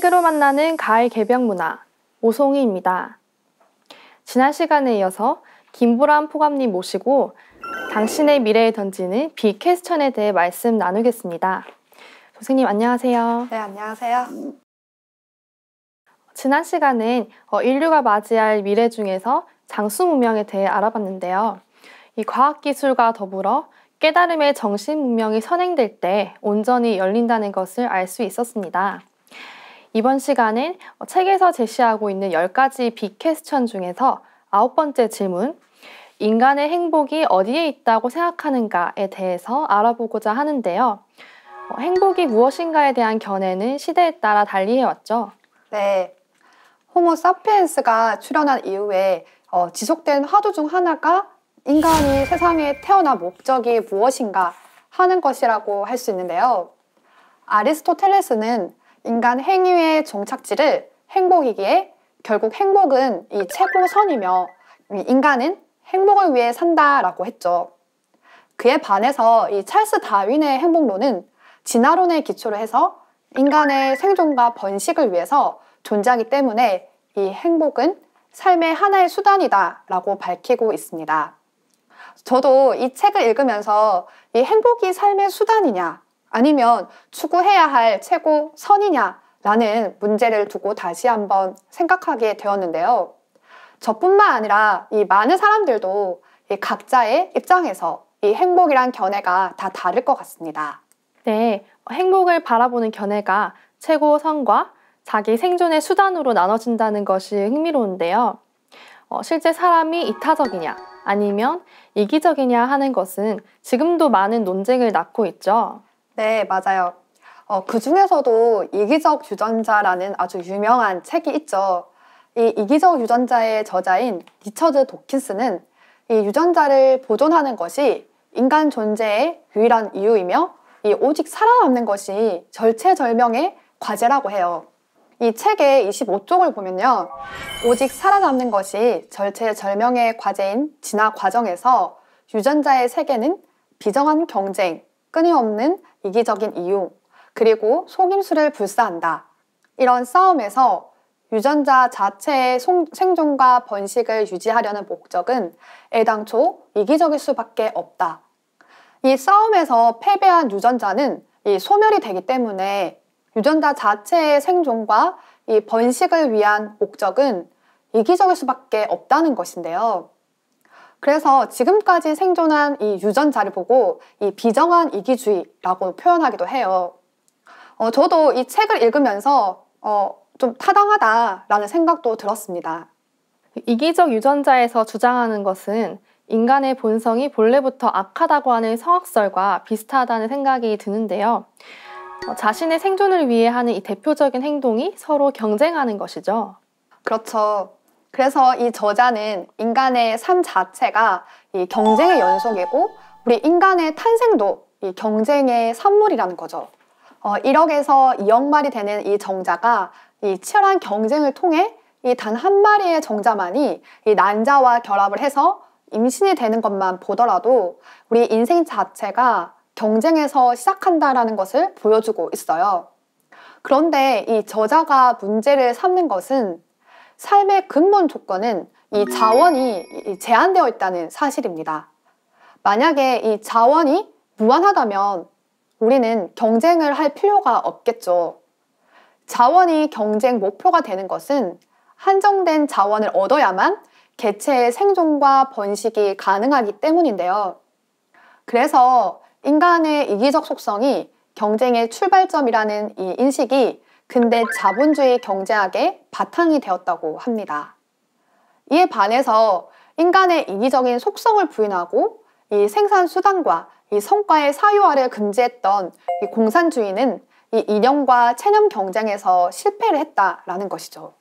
책으로 만나는 가을 개벽 문화 오송이입니다. 지난 시간에 이어서 김보람 포감님 모시고 당신의 미래에 던지는 비캐스천에 대해 말씀 나누겠습니다. 선생님 안녕하세요. 네, 안녕하세요. 지난 시간은 어, 인류가 맞이할 미래 중에서 장수 문명에 대해 알아봤는데요. 이 과학기술과 더불어 깨달음의 정신 문명이 선행될 때 온전히 열린다는 것을 알 수 있었습니다. 이번 시간은 책에서 제시하고 있는 10가지 빅퀘스천 중에서 아홉 번째 질문, 인간의 행복이 어디에 있다고 생각하는가에 대해서 알아보고자 하는데요. 어, 행복이 무엇인가에 대한 견해는 시대에 따라 달리해왔죠. 네. 호모 사피엔스가 출현한 이후에 어, 지속된 화두 중 하나가 인간이 세상에 태어난 목적이 무엇인가 하는 것이라고 할 수 있는데요. 아리스토텔레스는 인간 행위의 종착지를 행복이기에 결국 행복은 이 최고선이며 인간은 행복을 위해 산다라고 했죠. 그에 반해서 이 찰스 다윈의 행복론은 진화론의 기초를 해서 인간의 생존과 번식을 위해서 존재하기 때문에 이 행복은 삶의 하나의 수단이다라고 밝히고 있습니다. 저도 이 책을 읽으면서 이 행복이 삶의 수단이냐 아니면 추구해야 할 최고 선이냐라는 문제를 두고 다시 한번 생각하게 되었는데요. 저뿐만 아니라 이 많은 사람들도 이 각자의 입장에서 이 행복이란 견해가 다 다를 것 같습니다. 네, 행복을 바라보는 견해가 최고 선과 자기 생존의 수단으로 나눠진다는 것이 흥미로운데요. 어, 실제 사람이 이타적이냐 아니면 이기적이냐 하는 것은 지금도 많은 논쟁을 낳고 있죠. 네, 맞아요. 어, 그 중에서도 이기적 유전자라는 아주 유명한 책이 있죠. 이 이기적 유전자의 저자인 리처드 도킨스는 이 유전자를 보존하는 것이 인간 존재의 유일한 이유이며 이 오직 살아남는 것이 절체절명의 과제라고 해요. 이 책의 25쪽을 보면요. 오직 살아남는 것이 절체절명의 과제인 진화 과정에서 유전자의 세계는 비정한 경쟁, 끊임없는 이기적인 이용, 그리고 속임수를 불사한다. 이런 싸움에서 유전자 자체의 생존과 번식을 유지하려는 목적은 애당초 이기적일 수밖에 없다. 이 싸움에서 패배한 유전자는 이 소멸이 되기 때문에 유전자 자체의 생존과 이 번식을 위한 목적은 이기적일 수밖에 없다는 것인데요. 그래서 지금까지 생존한 이 유전자를 보고 이 비정한 이기주의라고 표현하기도 해요. 어, 저도 이 책을 읽으면서 어, 좀 타당하다라는 생각도 들었습니다. 이기적 유전자에서 주장하는 것은 인간의 본성이 본래부터 악하다고 하는 성악설과 비슷하다는 생각이 드는데요. 어, 자신의 생존을 위해 하는 이 대표적인 행동이 서로 경쟁하는 것이죠. 그렇죠. 그래서 이 저자는 인간의 삶 자체가 이 경쟁의 연속이고 우리 인간의 탄생도 이 경쟁의 산물이라는 거죠. 어, 1억에서 2억 마리 되는 이 정자가 이 치열한 경쟁을 통해 이 단 한 마리의 정자만이 이 난자와 결합을 해서 임신이 되는 것만 보더라도 우리 인생 자체가 경쟁에서 시작한다라는 것을 보여주고 있어요. 그런데 이 저자가 문제를 삼는 것은 삶의 근본 조건은 이 음. 자원이 제한되어 있다는 사실입니다. 만약에 이 자원이 무한하다면 우리는 경쟁을 할 필요가 없겠죠. 자원이 경쟁 목표가 되는 것은 한정된 자원을 얻어야만 개체의 생존과 번식이 가능하기 때문인데요. 그래서 인간의 이기적 속성이 경쟁의 출발점이라는 이 인식이 근대 자본주의 경제학의 바탕이 되었다고 합니다. 이에 반해서 인간의 이기적인 속성을 부인하고 이 생산 수단과 이 성과의 사유화를 금지했던 이 공산주의는 이인형과 체념 경쟁에서 실패를 했다라는 것이죠.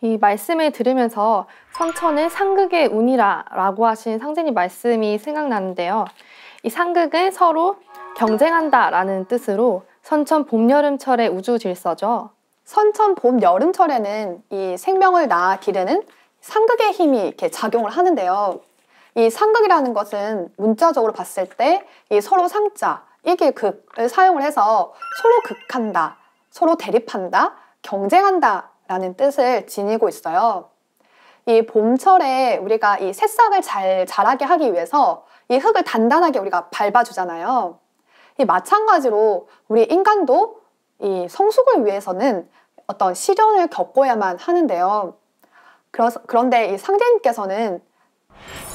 이 말씀을 들으면서 선천을 상극의 운이라 라고 하신 상제님 말씀이 생각나는데요. 이 상극은 서로 경쟁한다 라는 뜻으로 선천 봄, 여름철에 우주 질서죠. 선천 봄, 여름철에는 이 생명을 낳아 기르는 상극의 힘이 이렇게 작용을 하는데요. 이 상극이라는 것은 문자적으로 봤을 때 이 서로 상자, 이게 극을 사용을 해서 서로 극한다, 서로 대립한다, 경쟁한다 라는 뜻을 지니고 있어요. 이 봄철에 우리가 이 새싹을 잘 자라게 하기 위해서 이 흙을 단단하게 우리가 밟아주잖아요. 이 마찬가지로 우리 인간도 이 성숙을 위해서는 어떤 시련을 겪어야만 하는데요. 그러, 그런데 이 상대님께서는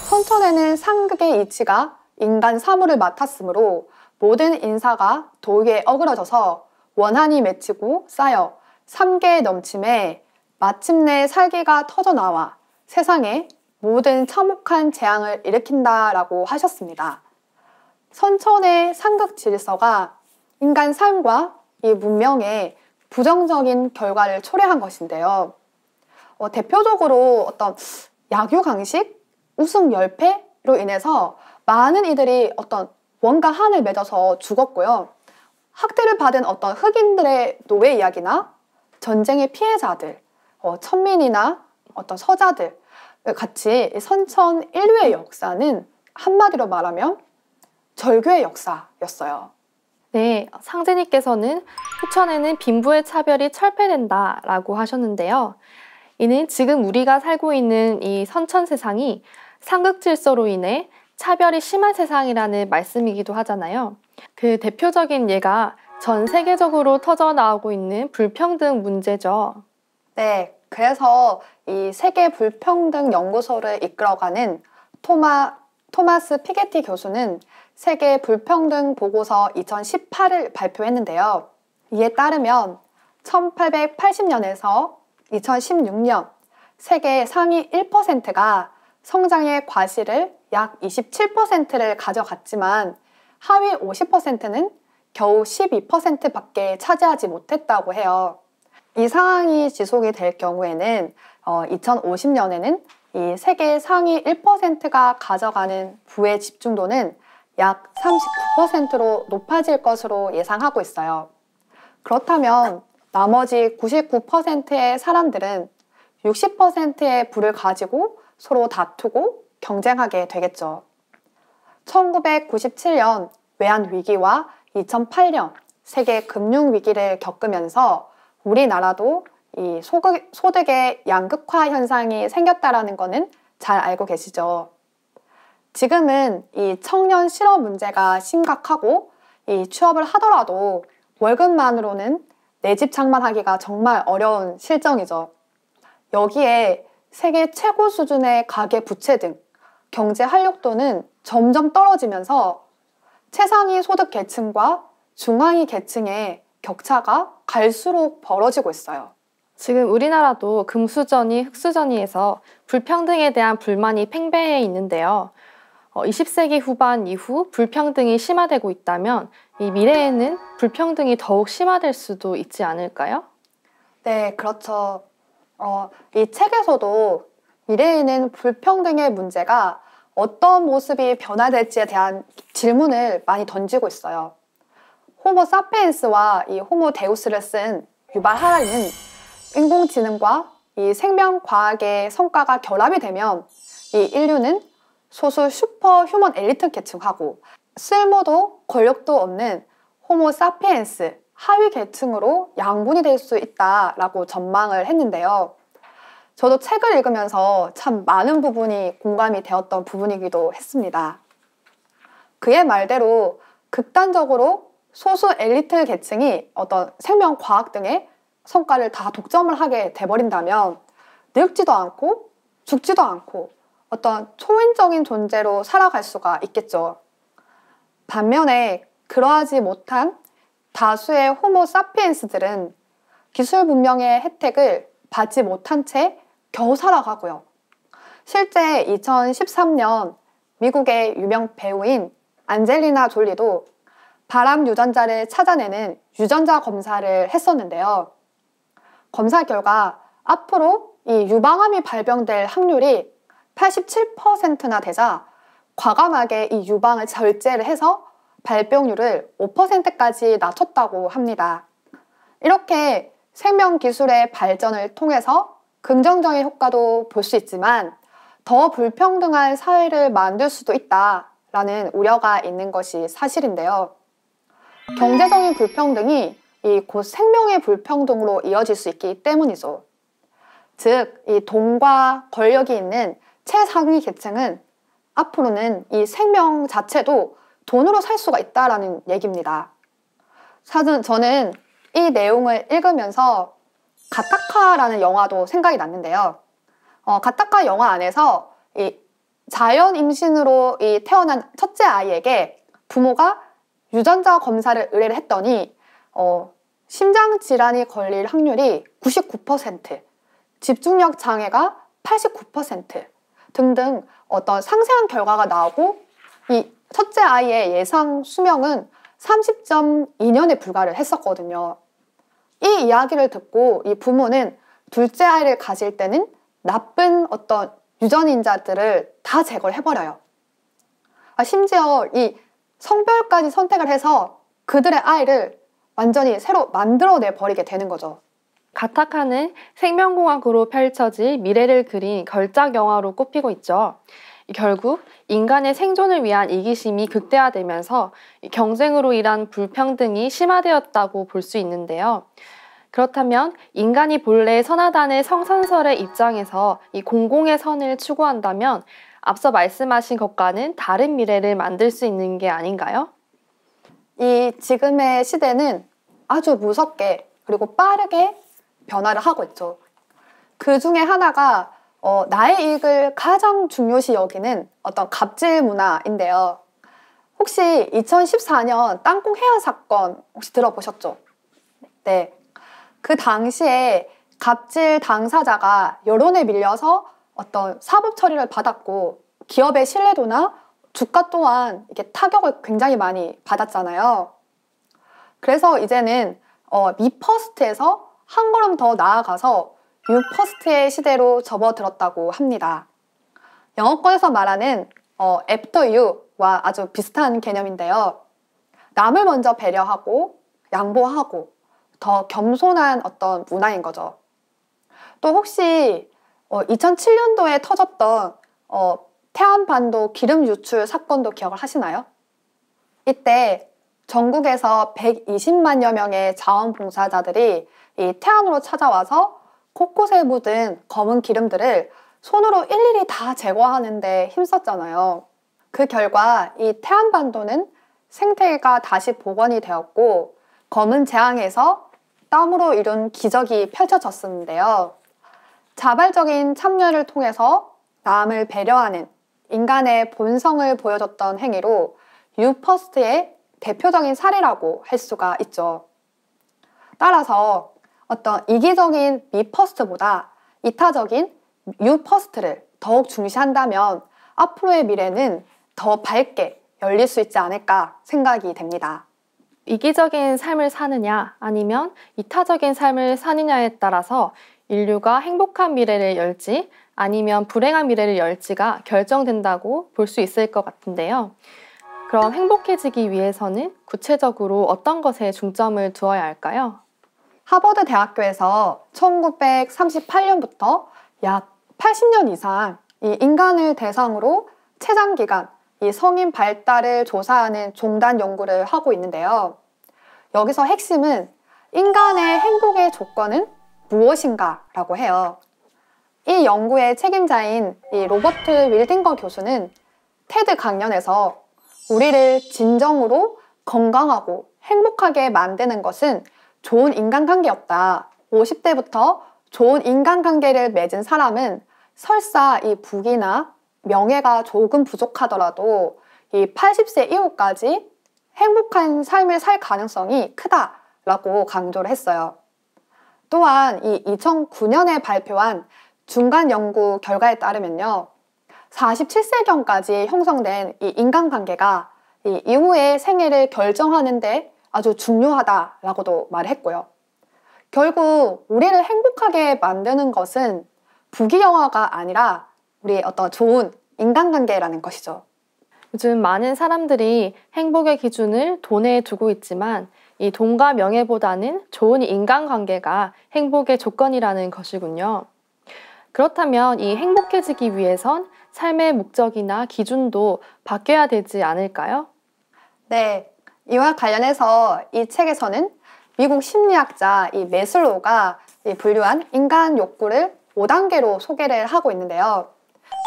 선천에는 상극의 이치가 인간 사물을 맡았으므로 모든 인사가 도에 어그러져서 원한이 맺히고 쌓여 삼계에 넘침에 마침내 살기가 터져나와 세상에 모든 참혹한 재앙을 일으킨다라고 하셨습니다. 선천의 상극 질서가 인간 삶과 이문명의 부정적인 결과를 초래한 것인데요. 어, 대표적으로 어떤 약유 강식, 우승 열패로 인해서 많은 이들이 어떤 원가 한을 맺어서 죽었고요. 학대를 받은 어떤 흑인들의 노예 이야기나 전쟁의 피해자들, 어, 천민이나 어떤 서자들 같이 선천 인류의 역사는 한마디로 말하면 절교의 역사였어요. 네, 상제님께서는 후천에는 빈부의 차별이 철폐된다라고 하셨는데요. 이는 지금 우리가 살고 있는 이 선천 세상이 상극 질서로 인해 차별이 심한 세상이라는 말씀이기도 하잖아요. 그 대표적인 예가 전 세계적으로 터져 나오고 있는 불평등 문제죠. 네, 그래서 이 세계 불평등 연구소를 이끌어가는 토마 토마스 피게티 교수는 세계 불평등 보고서 2018을 발표했는데요. 이에 따르면 1880년에서 2016년 세계 상위 1%가 성장의 과실을 약 27%를 가져갔지만 하위 50%는 겨우 12%밖에 차지하지 못했다고 해요. 이 상황이 지속이 될 경우에는 어, 2050년에는 이 세계 상위 1%가 가져가는 부의 집중도는 약 39%로 높아질 것으로 예상하고 있어요. 그렇다면 나머지 99%의 사람들은 60%의 부를 가지고 서로 다투고 경쟁하게 되겠죠. 1997년 외환위기와 2008년 세계 금융위기를 겪으면서 우리나라도 이 소득의 양극화 현상이 생겼다라는 것은 잘 알고 계시죠. 지금은 이 청년 실업 문제가 심각하고 이 취업을 하더라도 월급만으로는 내 집 장만하기가 정말 어려운 실정이죠. 여기에 세계 최고 수준의 가계 부채 등 경제 활력도는 점점 떨어지면서 최상위 소득 계층과 중앙위 계층의 격차가 갈수록 벌어지고 있어요. 지금 우리나라도 금수전이흑수전이에서 불평등에 대한 불만이 팽배해 있는데요. 20세기 어, 후반 이후 불평등이 심화되고 있다면 이 미래에는 불평등이 더욱 심화될 수도 있지 않을까요? 네, 그렇죠. 어, 이 책에서도 미래에는 불평등의 문제가 어떤 모습이 변화될지에 대한 질문을 많이 던지고 있어요. 호모 사피엔스와 이 호모 데우스를 쓴 유발 하라는 인공지능과 이 생명과학의 성과가 결합이 되면 이 인류는 소수 슈퍼 휴먼 엘리트 계층하고 쓸모도 권력도 없는 호모 사피엔스 하위 계층으로 양분이 될 수 있다라고 전망을 했는데요. 저도 책을 읽으면서 참 많은 부분이 공감이 되었던 부분이기도 했습니다. 그의 말대로 극단적으로 소수 엘리트 계층이 어떤 생명 과학 등의 성과를 다 독점을 하게 돼버린다면 늙지도 않고 죽지도 않고 어떤 초인적인 존재로 살아갈 수가 있겠죠. 반면에 그러하지 못한 다수의 호모 사피엔스들은 기술 문명의 혜택을 받지 못한 채 겨우 살아가고요. 실제 2013년 미국의 유명 배우인 안젤리나 졸리도 바람 유전자를 찾아내는 유전자 검사를 했었는데요. 검사 결과 앞으로 이 유방암이 발병될 확률이 87%나 되자 과감하게 이 유방을 절제를 해서 발병률을 5%까지 낮췄다고 합니다. 이렇게 생명 기술의 발전을 통해서 긍정적인 효과도 볼 수 있지만 더 불평등한 사회를 만들 수도 있다라는 우려가 있는 것이 사실인데요. 경제적인 불평등이 이 곧 생명의 불평등으로 이어질 수 있기 때문이죠. 즉, 이 돈과 권력이 있는 최상위 계층은 앞으로는 이 생명 자체도 돈으로 살 수가 있다라는 얘기입니다. 사실 저는 이 내용을 읽으면서 가타카라는 영화도 생각이 났는데요. 어, 가타카 영화 안에서 이 자연 임신으로 이 태어난 첫째 아이에게 부모가 유전자 검사를 의뢰를 했더니 어, 심장 질환이 걸릴 확률이 99%, 집중력 장애가 89%, 등등 어떤 상세한 결과가 나오고 이 첫째 아이의 예상 수명은 30.2년에 불과를 했었거든요. 이 이야기를 듣고 이 부모는 둘째 아이를 가질 때는 나쁜 어떤 유전인자들을 다 제거를 해버려요. 아, 심지어 이 성별까지 선택을 해서 그들의 아이를 완전히 새로 만들어내 버리게 되는 거죠. 가타카는 생명공학으로 펼쳐질 미래를 그린 걸작 영화로 꼽히고 있죠. 결국 인간의 생존을 위한 이기심이 극대화되면서 경쟁으로 인한 불평등이 심화되었다고 볼 수 있는데요. 그렇다면 인간이 본래 선하단의 성선설의 입장에서 이 공공의 선을 추구한다면 앞서 말씀하신 것과는 다른 미래를 만들 수 있는 게 아닌가요? 이 지금의 시대는 아주 무섭게 그리고 빠르게 변화를 하고 있죠. 그 중에 하나가 어, 나의 이익을 가장 중요시 여기는 어떤 갑질 문화인데요. 혹시 2014년 땅콩 해안 사건 혹시 들어보셨죠? 네. 그 당시에 갑질 당사자가 여론에 밀려서 어떤 사법 처리를 받았고 기업의 신뢰도나 주가 또한 이게 타격을 굉장히 많이 받았잖아요. 그래서 이제는 어, 미퍼스트에서 한 걸음 더 나아가서 유퍼스트의 시대로 접어들었다고 합니다. 영어권에서 말하는 어, after you와 아주 비슷한 개념인데요. 남을 먼저 배려하고 양보하고 더 겸손한 어떤 문화인 거죠. 또 혹시 어, 2007년도에 터졌던 어, 태안반도 기름 유출 사건도 기억을 하시나요? 이때 전국에서 120만여 명의 자원봉사자들이 이 태안으로 찾아와서 곳곳에 묻은 검은 기름들을 손으로 일일이 다 제거하는데 힘썼잖아요. 그 결과 이 태안반도는 생태가 다시 복원이 되었고 검은 재앙에서 땀으로 이룬 기적이 펼쳐졌었는데요. 자발적인 참여를 통해서 남을 배려하는 인간의 본성을 보여줬던 행위로 유퍼스트의 대표적인 사례라고 할 수가 있죠. 따라서 어떤 이기적인 미퍼스트보다 이타적인 유퍼스트를 더욱 중시한다면 앞으로의 미래는 더 밝게 열릴 수 있지 않을까 생각이 됩니다. 이기적인 삶을 사느냐 아니면 이타적인 삶을 사느냐에 따라서 인류가 행복한 미래를 열지 아니면 불행한 미래를 열지가 결정된다고 볼 수 있을 것 같은데요. 그럼 행복해지기 위해서는 구체적으로 어떤 것에 중점을 두어야 할까요? 하버드 대학교에서 1938년부터 약 80년 이상 이 인간을 대상으로 체장 기간, 이 성인 발달을 조사하는 종단 연구를 하고 있는데요. 여기서 핵심은 인간의 행복의 조건은 무엇인가라고 해요. 이 연구의 책임자인 이 로버트 윌딩거 교수는 테드 강연에서 우리를 진정으로 건강하고 행복하게 만드는 것은 좋은 인간관계였다. 50대부터 좋은 인간관계를 맺은 사람은 설사 이 부귀나 명예가 조금 부족하더라도 이 80세 이후까지 행복한 삶을 살 가능성이 크다라고 강조를 했어요. 또한 이 2009년에 발표한 중간 연구 결과에 따르면요. 47세경까지 형성된 이 인간관계가 이 이후의 생애를 결정하는데 아주 중요하다라고도 말했고요. 결국 우리를 행복하게 만드는 것은 부귀영화가 아니라 우리의 어떤 좋은 인간관계라는 것이죠. 요즘 많은 사람들이 행복의 기준을 돈에 두고 있지만 이 돈과 명예보다는 좋은 인간관계가 행복의 조건이라는 것이군요. 그렇다면 이 행복해지기 위해선 삶의 목적이나 기준도 바뀌어야 되지 않을까요? 네. 이와 관련해서 이 책에서는 미국 심리학자 이 메슬로가 이 분류한 인간 욕구를 5단계로 소개를 하고 있는데요.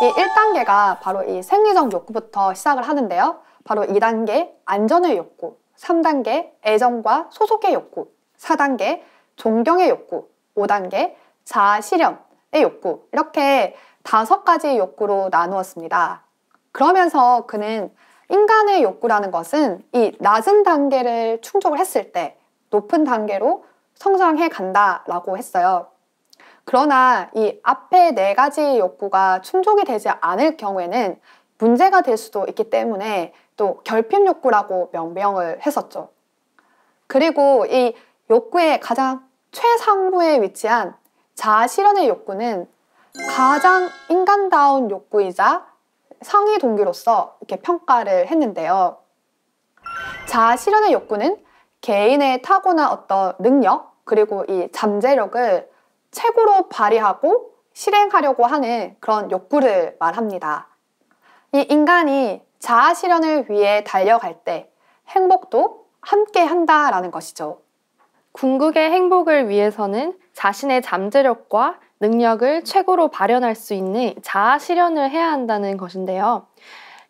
이 1단계가 바로 이 생리적 욕구부터 시작을 하는데요. 바로 2단계 안전의 욕구, 3단계 애정과 소속의 욕구, 4단계 존경의 욕구, 5단계 자아실현의 욕구. 이렇게 다섯 가지의 욕구로 나누었습니다. 그러면서 그는 인간의 욕구라는 것은 이 낮은 단계를 충족을 했을 때 높은 단계로 성장해 간다라고 했어요. 그러나 이 앞에 네 가지의 욕구가 충족이 되지 않을 경우에는 문제가 될 수도 있기 때문에 또 결핍 욕구라고 명명을 했었죠. 그리고 이 욕구의 가장 최상부에 위치한 자아 실현의 욕구는 가장 인간다운 욕구이자 상위 동기로서 이렇게 평가를 했는데요. 자아 실현의 욕구는 개인의 타고난 어떤 능력 그리고 이 잠재력을 최고로 발휘하고 실행하려고 하는 그런 욕구를 말합니다. 이 인간이 자아 실현을 위해 달려갈 때 행복도 함께 한다라는 것이죠. 궁극의 행복을 위해서는 자신의 잠재력과 능력을 최고로 발현할 수 있는 자아 실현을 해야 한다는 것인데요.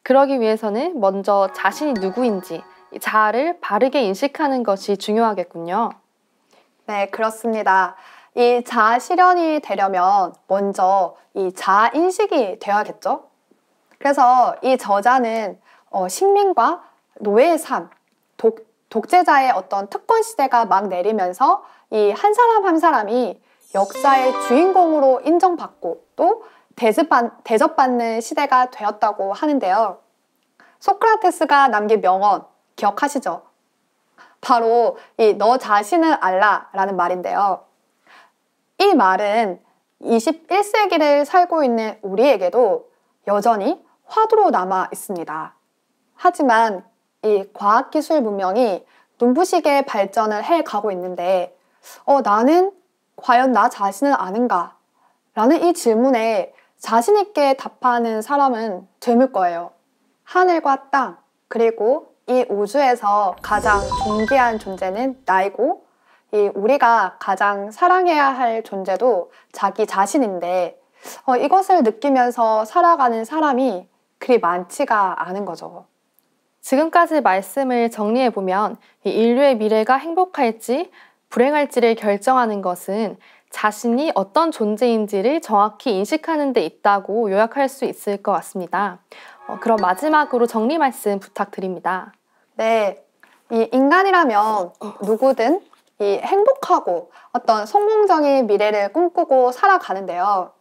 그러기 위해서는 먼저 자신이 누구인지 자아를 바르게 인식하는 것이 중요하겠군요. 네, 그렇습니다. 이 자아 실현이 되려면 먼저 이 자아 인식이 되어야겠죠? 그래서 이 저자는 어, 식민과 노예의 삶, 독, 독재자의 어떤 특권 시대가 막 내리면서 이 한 사람 한 사람이 역사의 주인공으로 인정받고 또 대접받는 시대가 되었다고 하는데요. 소크라테스가 남긴 명언 기억하시죠? 바로 이 너 자신을 알라라는 말인데요. 이 말은 21세기를 살고 있는 우리에게도 여전히 화두로 남아 있습니다. 하지만 이 과학기술 문명이 눈부시게 발전을 해 가고 있는데, 어, 나는 과연 나 자신을 아는가? 라는 이 질문에 자신있게 답하는 사람은 드물 거예요. 하늘과 땅, 그리고 이 우주에서 가장 존귀한 존재는 나이고, 이 우리가 가장 사랑해야 할 존재도 자기 자신인데, 어, 이것을 느끼면서 살아가는 사람이 그리 많지가 않은 거죠. 지금까지 말씀을 정리해보면 인류의 미래가 행복할지 불행할지를 결정하는 것은 자신이 어떤 존재인지를 정확히 인식하는 데 있다고 요약할 수 있을 것 같습니다. 어, 그럼 마지막으로 정리 말씀 부탁드립니다. 네. 이 인간이라면 누구든 이 행복하고 어떤 성공적인 미래를 꿈꾸고 살아가는데요.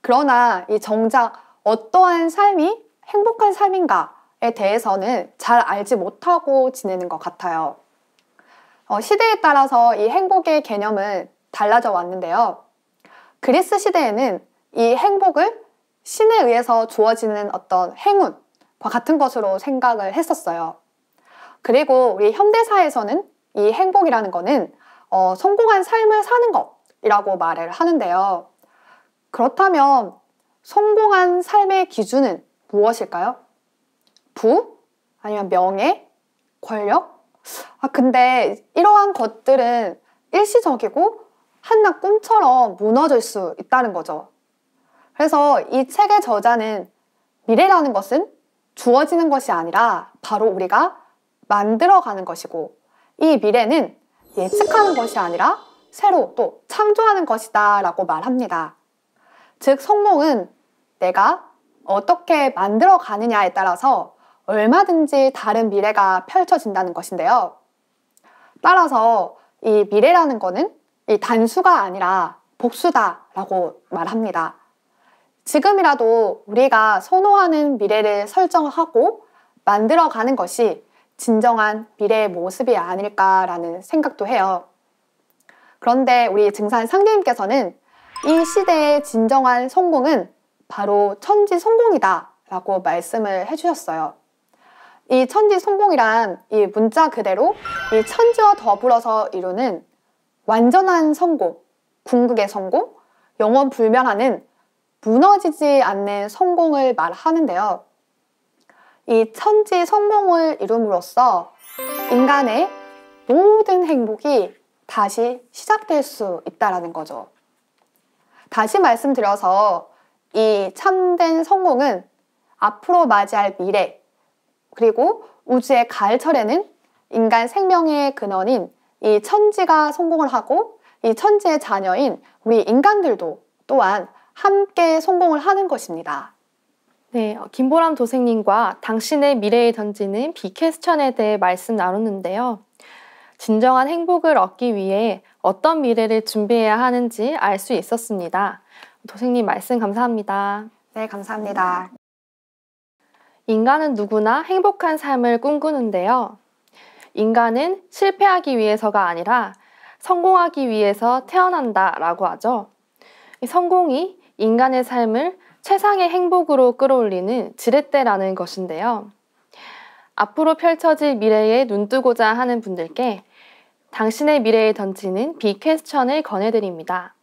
그러나 이 정작 어떠한 삶이 행복한 삶인가에 대해서는 잘 알지 못하고 지내는 것 같아요. 어, 시대에 따라서 이 행복의 개념은 달라져 왔는데요. 그리스 시대에는 이 행복을 신에 의해서 주어지는 어떤 행운과 같은 것으로 생각을 했었어요. 그리고 우리 현대사에서는 이 행복이라는 거는 어, 성공한 삶을 사는 것이라고 말을 하는데요. 그렇다면 성공한 삶의 기준은 무엇일까요? 부? 아니면 명예? 권력? 아, 근데 이러한 것들은 일시적이고 한낱 꿈처럼 무너질 수 있다는 거죠. 그래서 이 책의 저자는 미래라는 것은 주어지는 것이 아니라 바로 우리가 만들어가는 것이고 이 미래는 예측하는 것이 아니라 새로 또 창조하는 것이다 라고 말합니다. 즉, 성공은 내가 어떻게 만들어 가느냐에 따라서 얼마든지 다른 미래가 펼쳐진다는 것인데요. 따라서 이 미래라는 것은 이 단수가 아니라 복수다라고 말합니다. 지금이라도 우리가 선호하는 미래를 설정하고 만들어가는 것이 진정한 미래의 모습이 아닐까라는 생각도 해요. 그런데 우리 증산 상대님께서는이 시대의 진정한 성공은 바로 천지 성공이다 라고 말씀을 해주셨어요. 이 천지 성공이란 이 문자 그대로 이 천지와 더불어서 이루는 완전한 성공, 궁극의 성공, 영원 불멸하는 무너지지 않는 성공을 말하는데요. 이 천지 성공을 이룸으로써 인간의 모든 행복이 다시 시작될 수 있다라는 거죠. 다시 말씀드려서 이 참된 성공은 앞으로 맞이할 미래, 그리고 우주의 가을철에는 인간 생명의 근원인 이 천지가 성공을 하고 이 천지의 자녀인 우리 인간들도 또한 함께 성공을 하는 것입니다. 네, 김보람 도생님과 당신의 미래에 던지는 비퀘스천에 대해 말씀 나눴는데요. 진정한 행복을 얻기 위해 어떤 미래를 준비해야 하는지 알 수 있었습니다. 도생님 말씀 감사합니다. 네, 감사합니다. 인간은 누구나 행복한 삶을 꿈꾸는데요. 인간은 실패하기 위해서가 아니라 성공하기 위해서 태어난다 라고 하죠. 성공이 인간의 삶을 최상의 행복으로 끌어올리는 지렛대라는 것인데요. 앞으로 펼쳐질 미래에 눈뜨고자 하는 분들께 당신의 미래에 던지는 비퀘스천을 권해드립니다.